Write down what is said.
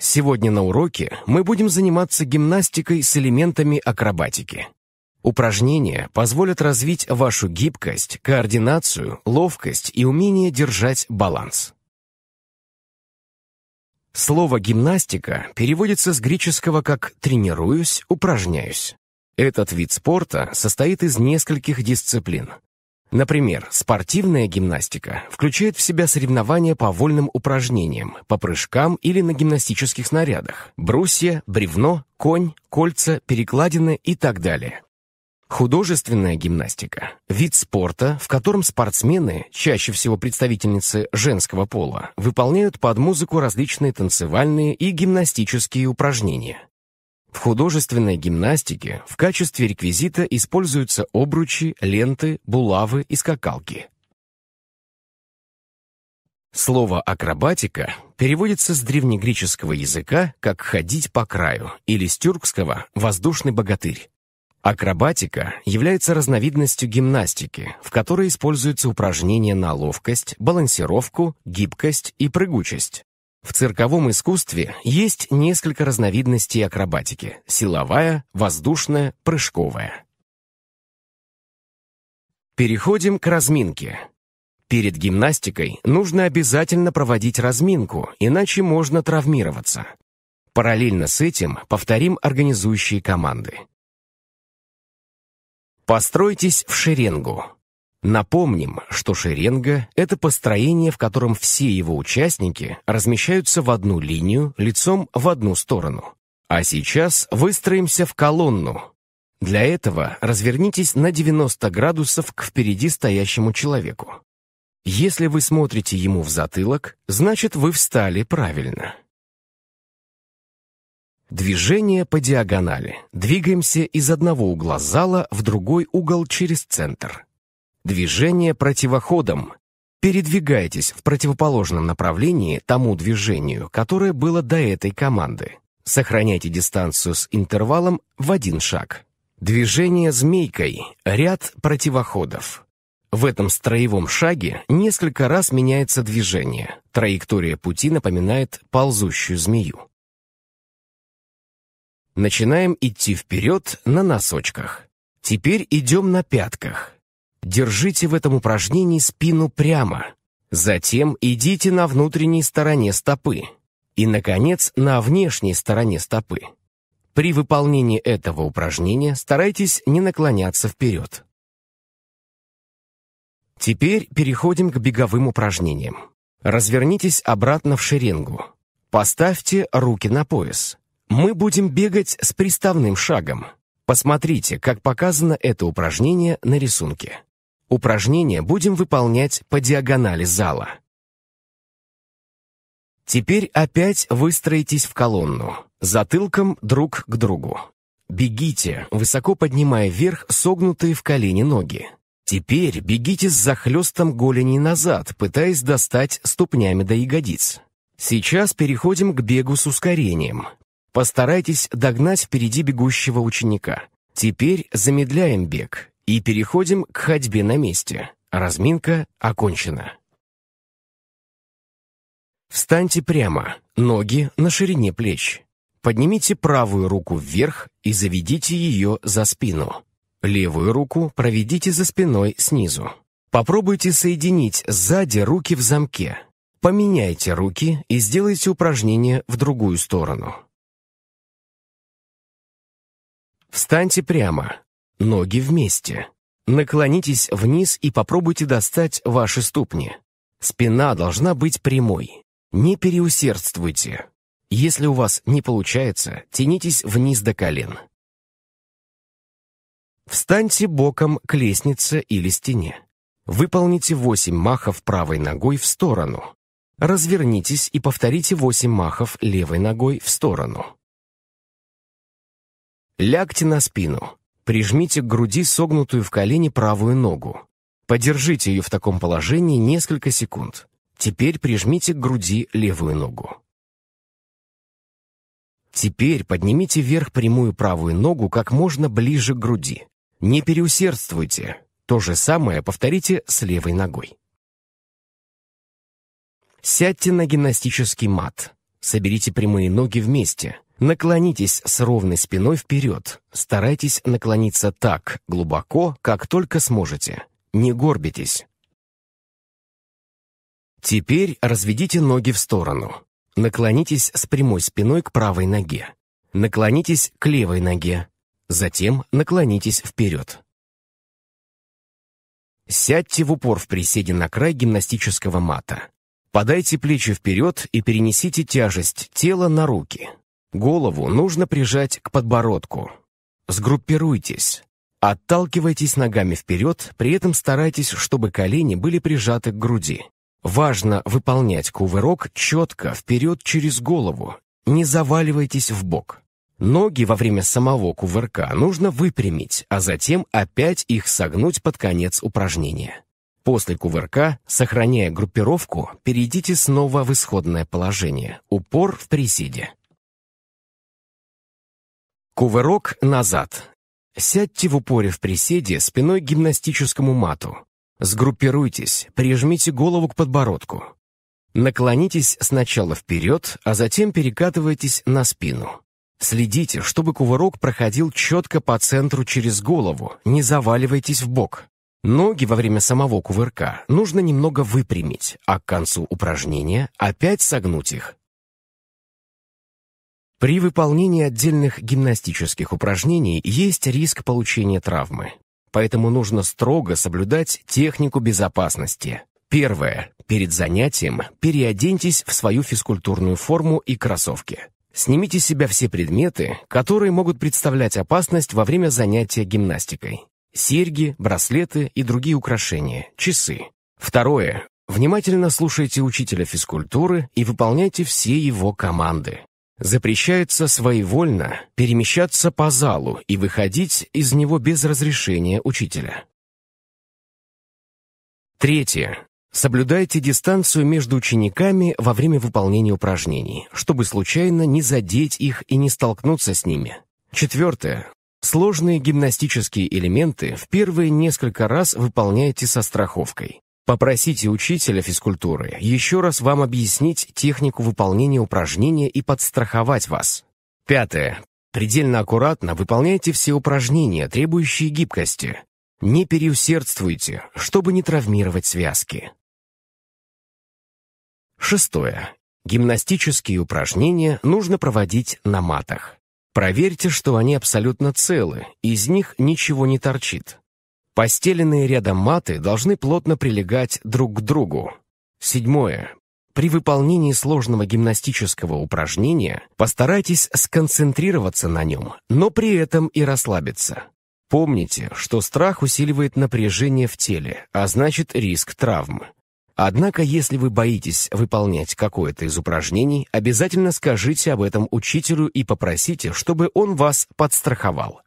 Сегодня на уроке мы будем заниматься гимнастикой с элементами акробатики. Упражнения позволят развить вашу гибкость, координацию, ловкость и умение держать баланс. Слово «гимнастика» переводится с греческого как «тренируюсь», «упражняюсь». Этот вид спорта состоит из нескольких дисциплин. Например, спортивная гимнастика включает в себя соревнования по вольным упражнениям, по прыжкам или на гимнастических снарядах – брусья, бревно, конь, кольца, перекладины и так далее – Художественная гимнастика – вид спорта, в котором спортсмены, чаще всего представительницы женского пола, выполняют под музыку различные танцевальные и гимнастические упражнения. В художественной гимнастике в качестве реквизита используются обручи, ленты, булавы и скакалки. Слово «акробатика» переводится с древнегреческого языка как «ходить по краю» или с тюркского «воздушный богатырь». Акробатика является разновидностью гимнастики, в которой используются упражнения на ловкость, балансировку, гибкость и прыгучесть. В цирковом искусстве есть несколько разновидностей акробатики – силовая, воздушная, прыжковая. Переходим к разминке. Перед гимнастикой нужно обязательно проводить разминку, иначе можно травмироваться. Параллельно с этим повторим организующие команды. Постройтесь в шеренгу. Напомним, что шеренга — это построение, в котором все его участники размещаются в одну линию, лицом в одну сторону. А сейчас выстроимся в колонну. Для этого развернитесь на 90 градусов к впереди стоящему человеку. Если вы смотрите ему в затылок, значит, вы встали правильно. Движение по диагонали. Двигаемся из одного угла зала в другой угол через центр. Движение противоходом. Передвигайтесь в противоположном направлении тому движению, которое было до этой команды. Сохраняйте дистанцию с интервалом в один шаг. Движение змейкой. Ряд противоходов. В этом строевом шаге несколько раз меняется движение. Траектория пути напоминает ползущую змею. Начинаем идти вперед на носочках. Теперь идем на пятках. Держите в этом упражнении спину прямо. Затем идите на внутренней стороне стопы. И, наконец, на внешней стороне стопы. При выполнении этого упражнения старайтесь не наклоняться вперед. Теперь переходим к беговым упражнениям. Развернитесь обратно в шеренгу. Поставьте руки на пояс. Мы будем бегать с приставным шагом. Посмотрите, как показано это упражнение на рисунке. Упражнение будем выполнять по диагонали зала. Теперь опять выстроитесь в колонну, затылком друг к другу. Бегите, высоко поднимая вверх согнутые в колени ноги. Теперь бегите с захлестом голени назад, пытаясь достать ступнями до ягодиц. Сейчас переходим к бегу с ускорением. Постарайтесь догнать впереди бегущего ученика. Теперь замедляем бег и переходим к ходьбе на месте. Разминка окончена. Встаньте прямо, ноги на ширине плеч. Поднимите правую руку вверх и заведите ее за спину. Левую руку проведите за спиной снизу. Попробуйте соединить сзади руки в замке. Поменяйте руки и сделайте упражнение в другую сторону. Встаньте прямо, ноги вместе. Наклонитесь вниз и попробуйте достать ваши ступни. Спина должна быть прямой. Не переусердствуйте. Если у вас не получается, тянитесь вниз до колен. Встаньте боком к лестнице или стене. Выполните 8 махов правой ногой в сторону. Развернитесь и повторите 8 махов левой ногой в сторону. Лягте на спину. Прижмите к груди согнутую в колени правую ногу. Подержите ее в таком положении несколько секунд. Теперь прижмите к груди левую ногу. Теперь поднимите вверх прямую правую ногу как можно ближе к груди. Не переусердствуйте. То же самое повторите с левой ногой. Сядьте на гимнастический мат. Соберите прямые ноги вместе. Наклонитесь с ровной спиной вперед. Старайтесь наклониться так глубоко, как только сможете. Не горбитесь. Теперь разведите ноги в сторону. Наклонитесь с прямой спиной к правой ноге. Наклонитесь к левой ноге. Затем наклонитесь вперед. Сядьте в упор в приседе на край гимнастического мата. Подайте плечи вперед и перенесите тяжесть тела на руки. Голову нужно прижать к подбородку. Сгруппируйтесь. Отталкивайтесь ногами вперед, при этом старайтесь, чтобы колени были прижаты к груди. Важно выполнять кувырок четко вперед через голову. Не заваливайтесь в бок. Ноги во время самого кувырка нужно выпрямить, а затем опять их согнуть под конец упражнения. После кувырка, сохраняя группировку, перейдите снова в исходное положение, упор в приседе. Кувырок назад. Сядьте в упоре в приседе спиной к гимнастическому мату. Сгруппируйтесь, прижмите голову к подбородку. Наклонитесь сначала вперед, а затем перекатывайтесь на спину. Следите, чтобы кувырок проходил четко по центру через голову, не заваливайтесь в бок. Ноги во время самого кувырка нужно немного выпрямить, а к концу упражнения опять согнуть их, при выполнении отдельных гимнастических упражнений есть риск получения травмы. Поэтому нужно строго соблюдать технику безопасности. Первое. Перед занятием переоденьтесь в свою физкультурную форму и кроссовки. Снимите с себя все предметы, которые могут представлять опасность во время занятия гимнастикой. Серьги, браслеты и другие украшения, часы. Второе. Внимательно слушайте учителя физкультуры и выполняйте все его команды. Запрещается своевольно перемещаться по залу и выходить из него без разрешения учителя. Третье. Соблюдайте дистанцию между учениками во время выполнения упражнений, чтобы случайно не задеть их и не столкнуться с ними. Четвертое. Сложные гимнастические элементы в первые несколько раз выполняйте со страховкой. Попросите учителя физкультуры еще раз вам объяснить технику выполнения упражнения и подстраховать вас. Пятое. Предельно аккуратно выполняйте все упражнения, требующие гибкости. Не переусердствуйте, чтобы не травмировать связки. Шестое. Гимнастические упражнения нужно проводить на матах. Проверьте, что они абсолютно целы, из них ничего не торчит. Постеленные рядом маты должны плотно прилегать друг к другу. Седьмое. При выполнении сложного гимнастического упражнения постарайтесь сконцентрироваться на нем, но при этом и расслабиться. Помните, что страх усиливает напряжение в теле, а значит риск травм. Однако, если вы боитесь выполнять какое-то из упражнений, обязательно скажите об этом учителю и попросите, чтобы он вас подстраховал.